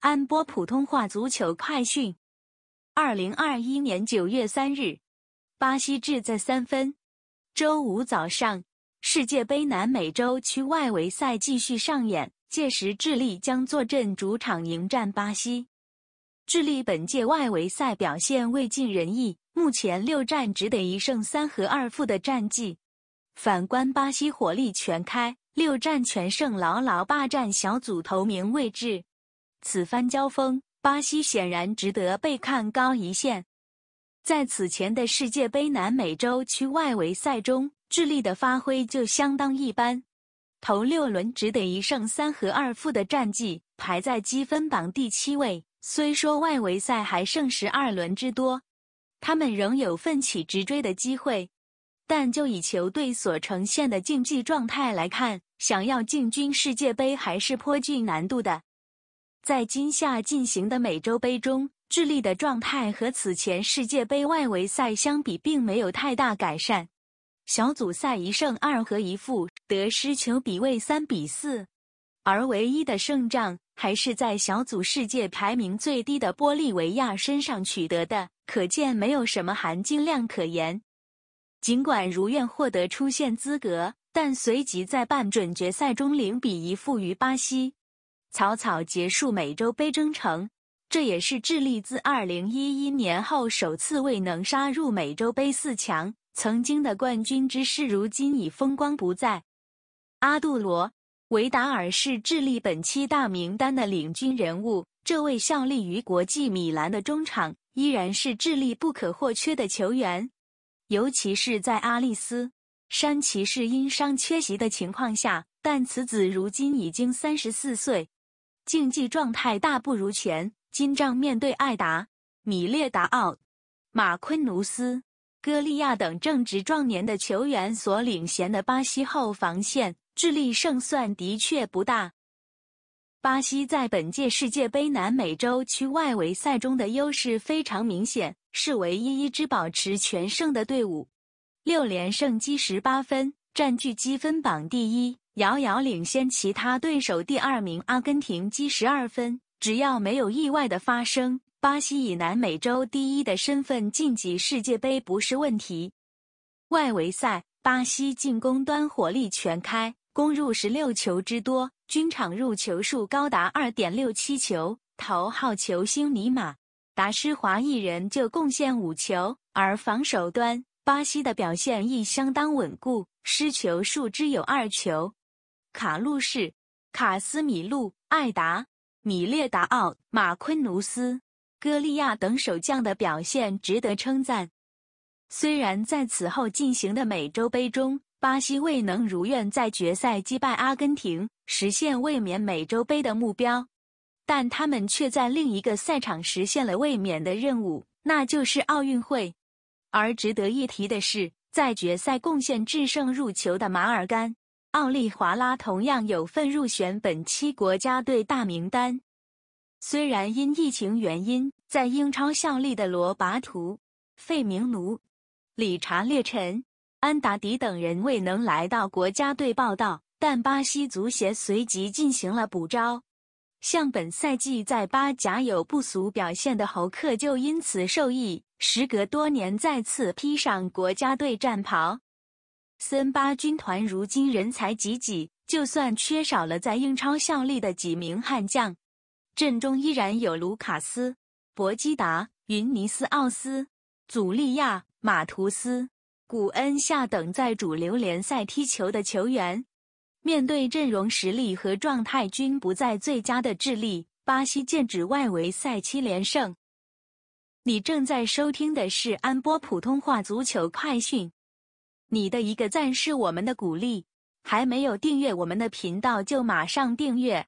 安播普通话足球快讯：二零二一年九月三日，巴西志在三分。周五早上，世界杯南美洲区外围赛继续上演，届时智利将坐镇主场迎战巴西。智利本届外围赛表现未尽人意，目前六战只得一胜三和二负的战绩。反观巴西火力全开，六战全胜，牢牢霸占小组头名位置。此番交锋，巴西显然值得被看高一线。在此前的世界杯南美洲区外围赛中，智利的发挥就相当一般，头六轮只得一胜三和二负的战绩，排在积分榜第七位。虽说外围赛还剩十二轮之多，他们仍有奋起直追的机会，但就以球队所呈现的竞技状态来看，想要进军世界杯还是颇具难度的。在今夏进行的美洲杯中，智利的状态和此前世界杯外围赛相比，并没有太大改善。小组赛一胜二和一负，得失球比为三比四，而唯一的胜仗还是在小组世界排名最低的玻利维亚身上取得的，可见没有什么含金量可言。尽管如愿获得出线资格，但随即在半准决赛中零比一负于巴西。草草结束美洲杯征程，这也是智利自二零一一年后首次未能杀入美洲杯四强。曾经的冠军之势，如今已风光不再。阿杜罗·维达尔是智利本期大名单的领军人物，这位效力于国际米兰的中场依然是智利不可或缺的球员，尤其是在阿利斯·山骑士因伤缺席的情况下。但此子如今已经三十四岁。竞技状态大不如前，金帐面对艾达、米列达奥、马昆奴斯、戈利亚等正值壮年的球员所领衔的巴西后防线，智力胜算的确不大。巴西在本届世界杯南美洲区外围赛中的优势非常明显，是唯一一支保持全胜的队伍，六连胜积十八分，占据积分榜第一。遥遥领先其他对手，第二名阿根廷积十二分。只要没有意外的发生，巴西以南美洲第一的身份晋级世界杯不是问题。外围赛，巴西进攻端火力全开，攻入十六球之多，均场入球数高达二点六七球。头号球星尼马达施华一人就贡献五球。而防守端，巴西的表现亦相当稳固，失球数只有二球。卡路士、卡斯米路、艾达、米列达奥、马昆奴斯、戈利亚等守将的表现值得称赞。虽然在此后进行的美洲杯中，巴西未能如愿在决赛击败阿根廷，实现卫冕美洲杯的目标，但他们却在另一个赛场实现了卫冕的任务，那就是奥运会。而值得一提的是，在决赛贡献制胜入球的马尔甘。奥利华拉同样有份入选本期国家队大名单。虽然因疫情原因，在英超效力的罗拔图、费明奴、理查列陈、安达迪等人未能来到国家队报道，但巴西足协随即进行了补招。像本赛季在巴甲有不俗表现的侯克就因此受益，时隔多年再次披上国家队战袍。森巴军团如今人才济济，就算缺少了在英超效力的几名悍将，阵中依然有卢卡斯、博基达、云尼斯、奥斯、祖利亚、马图斯、古恩夏等在主流联赛踢球的球员。面对阵容实力和状态均不在最佳的智利、巴西，剑指外围赛七连胜。你正在收听的是安波普通话足球快讯。你的一个赞是我们的鼓励，还没有订阅我们的频道就马上订阅。